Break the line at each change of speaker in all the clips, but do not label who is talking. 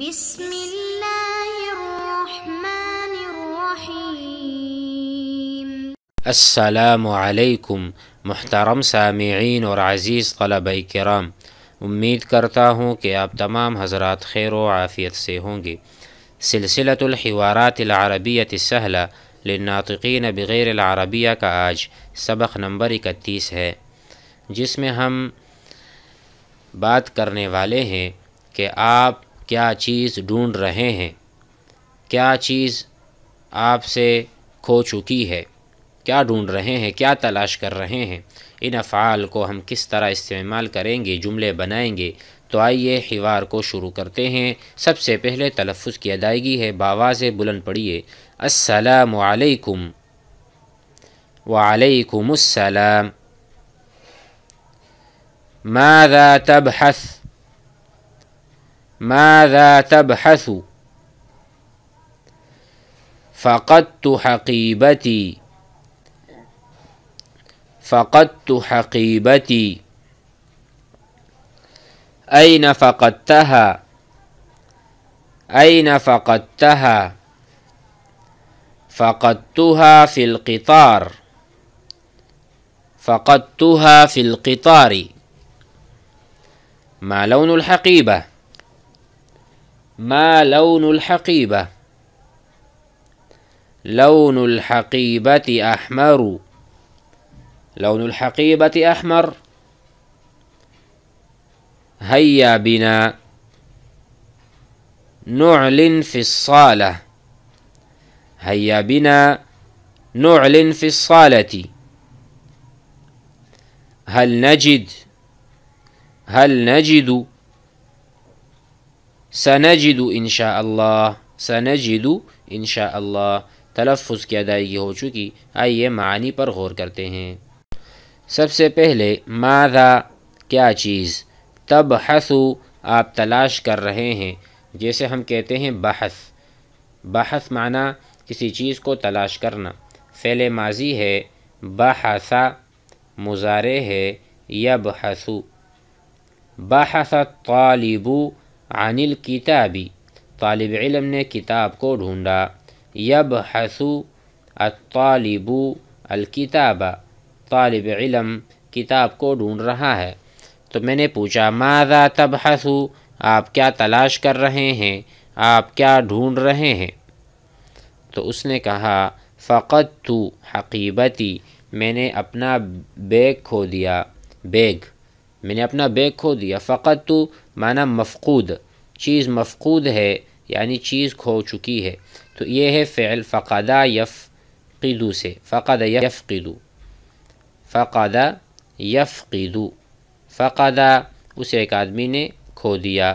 بسم اللہ الرحمن الرحیم السلام علیکم محترم سامعین اور عزیز طلب کرام امید کرتا ہوں کہ آپ تمام حضرات خیر و عافیت سے ہوں گے سلسلۃ الحوارات العربیت سہلا لنطقین بغیر العربیہ کا آج سبق نمبر اکتیس ہے جس میں ہم بات کرنے والے ہیں کہ آپ کیا چیز ڈھونڈ رہے ہیں کیا چیز آپ سے کھو چکی ہے کیا ڈھونڈ رہے ہیں کیا تلاش کر رہے ہیں ان افعال کو ہم کس طرح استعمال کریں گے جملے بنائیں گے تو آئیے حوار کو شروع کرتے ہیں سب سے پہلے تلفظ کی ادائیگی ہے باواز بلند پڑھیے السلام علیکم وعلیکم السلام ماذا تبحث ماذا تبحث فقدت حقيبتي فقدت حقيبتي أين فقدتها أين فقدتها فقدتها في القطار فقدتها في القطار ما لون الحقيبه ما لون الحقيبة لون الحقيبة أحمر لون الحقيبة أحمر هيا بنا نعلن في الصالة هيا بنا نعلن في الصالة هل نجد هل نجد سنجد انشاء ان شاء اللہ سنجد انشاء ان شاء اللہ تلفظ کی ادائیگی ہو چکی آئیے معنی پر غور کرتے ہیں سب سے پہلے ماذا کیا چیز تب حسو آپ تلاش کر رہے ہیں جیسے ہم کہتے ہیں بحث بحث معنی کسی چیز کو تلاش کرنا فعل ماضی ہے بحث مزارے ہے یب حسو بحث طالب عنل کتابی طالب علم نے کتاب کو ڈھونڈا یب حسو الطالب الکتاب طالب علم کتاب کو ڈھونڈ رہا ہے تو میں نے پوچھا ماذا تب آپ کیا تلاش کر رہے ہیں آپ کیا ڈھونڈ رہے ہیں تو اس نے کہا فقط تو حقیبتی میں نے اپنا بیگ کھو دیا بیگ میں نے اپنا بیگ کھو دیا فقط تو معنی مفقود چیز مفقود ہے یعنی چیز کھو چکی ہے تو یہ ہے فعل فقادہ یف سے فقد یفقدو یف قدو فقادہ یف فقادہ اس ایک آدمی نے کھو دیا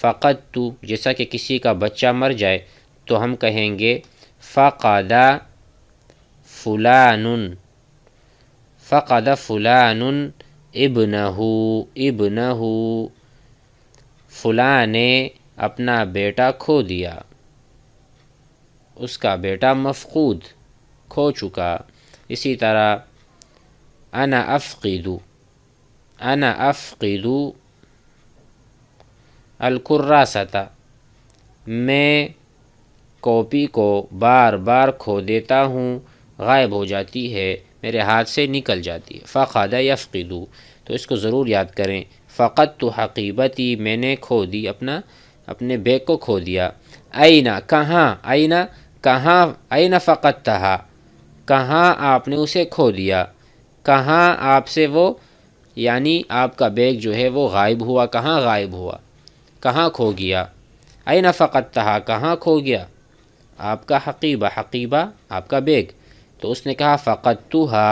فقط تو جیسا کہ کسی کا بچہ مر جائے تو ہم کہیں گے فقادہ فلان فقد فلان ابن ابنہو ابن فلاں نے اپنا بیٹا کھو دیا اس کا بیٹا مفقود کھو چکا اسی طرح انا افقید انا افقید القراستہ میں کاپی کو بار بار کھو دیتا ہوں غائب ہو جاتی ہے میرے ہاتھ سے نکل جاتی ہے فقادہ یفقدو تو اس کو ضرور یاد کریں فقط تو حقیبت ہی میں نے کھو دی اپنا اپنے بیگ کو کھو دیا آئینہ کہاں آئینہ کہاں اے فقط تہا کہاں آپ نے اسے کھو دیا کہاں آپ سے وہ یعنی آپ کا بیگ جو ہے وہ غائب ہوا کہاں غائب ہوا کہاں کھو گیا اے فقط تہا کہاں کھو گیا آپ کا حقیبہ حقیبہ آپ کا بیگ تو اس نے کہا فقط تو ہا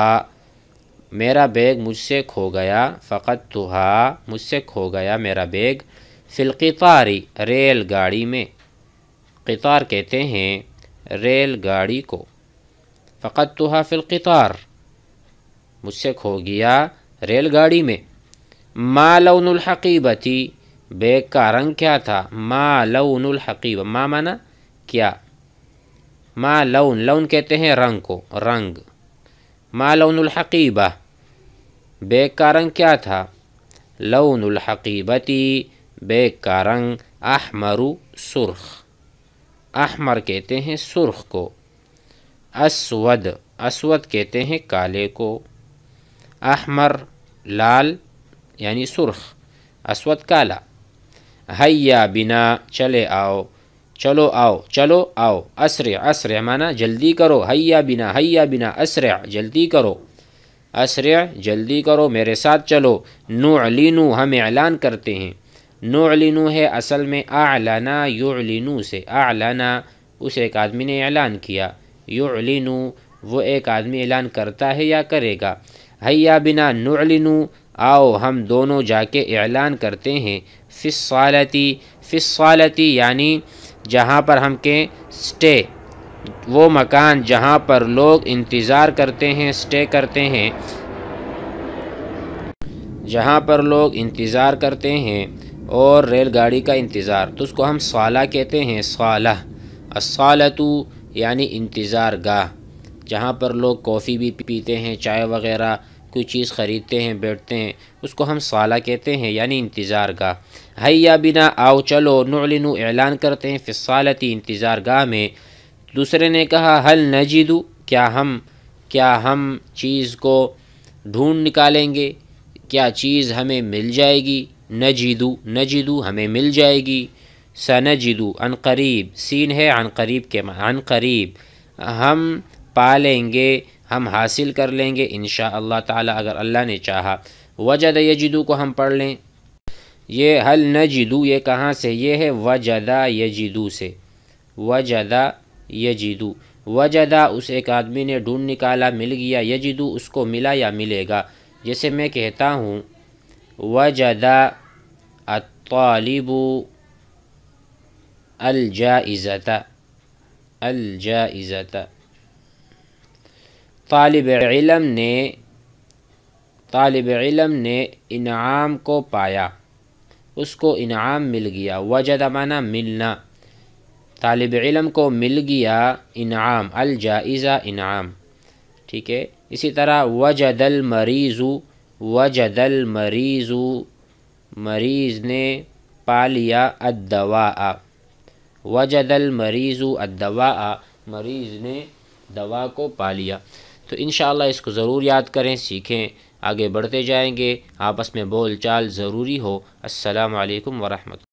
میرا بیگ مجھ سے کھو گیا فقط تو ہا مجھ سے کھو گیا میرا بیگ فلقطاری ریل گاڑی میں قطار کہتے ہیں ریل گاڑی کو فقط تو ہا فل مجھ سے کھو گیا ریل گاڑی میں ما لون الحقیبتی بیگ کا رنگ کیا تھا ما الحقیبہ الحقیبت مانا کیا ما لون لون کہتے ہیں رنگ کو رنگ ما لون الحقیبہ بیگ کا رنگ کیا تھا لون الحقیبتی بیگ کا رنگ احمر سرخ احمر کہتے ہیں سرخ کو اسود اسود کہتے ہیں کالے کو احمر لال یعنی سرخ اسود کالا حیا بنا چلے آؤ چلو آؤ چلو آؤ اسرع اسرع مانا جلدی کرو حیا بنا حیا بنا اسرع جلدی کرو اسرع جلدی کرو میرے ساتھ چلو علینو ہم اعلان کرتے ہیں علینو ہے اصل میں اعلیانا یو علینو سے اعلی اس ایک آدمی نے اعلان کیا یو علینو وہ ایک آدمی اعلان کرتا ہے یا کرے گا حیا بنا نعلنو آؤ ہم دونوں جا کے اعلان کرتے ہیں فصالتی فصالتی یعنی جہاں پر ہم کے سٹے وہ مکان جہاں پر لوگ انتظار کرتے ہیں سٹے کرتے ہیں جہاں پر لوگ انتظار کرتے ہیں اور ریل گاڑی کا انتظار تو اس کو ہم صالح کہتے ہیں صالح الصالتو تو یعنی انتظار گاہ جہاں پر لوگ کافی بھی پیتے ہیں چائے وغیرہ کوئی چیز خریدتے ہیں بیٹھتے ہیں اس کو ہم سالہ کہتے ہیں یعنی انتظار گاہ حیا بنا آؤ چلو نعلنو اعلان کرتے ہیں فصالتی انتظار گاہ میں دوسرے نے کہا حل نجیدو کیا ہم کیا ہم چیز کو ڈھونڈ نکالیں گے کیا چیز ہمیں مل جائے گی نجیدو نجیدو ہمیں مل جائے گی سنجیدو عن قریب سین ہے قریب کے قریب ہم پالیں گے ہم حاصل کر لیں گے انشاء اللہ تعالیٰ اگر اللہ نے چاہا وجد یجدو کو ہم پڑھ لیں یہ حل نجدو یہ کہاں سے یہ ہے وجدہ یجدو سے وجدہ یجدو وجدہ اس ایک آدمی نے ڈھونڈ نکالا مل گیا یجدو اس کو ملا یا ملے گا جیسے میں کہتا ہوں وجدہ الطالب الجَزت الج طالب علم نے طالب علم نے انعام کو پایا اس کو انعام مل گیا وجد مانا ملنا طالب علم کو مل گیا انعام الجائزہ انعام ٹھیک ہے اسی طرح وجد المریض وجد المریض مریض نے پا لیا ادوا وجد المریض الدواء ادوا مریض نے دوا کو پا لیا تو انشاءاللہ اس کو ضرور یاد کریں سیکھیں آگے بڑھتے جائیں گے آپس میں بول چال ضروری ہو السلام علیکم ورحمۃ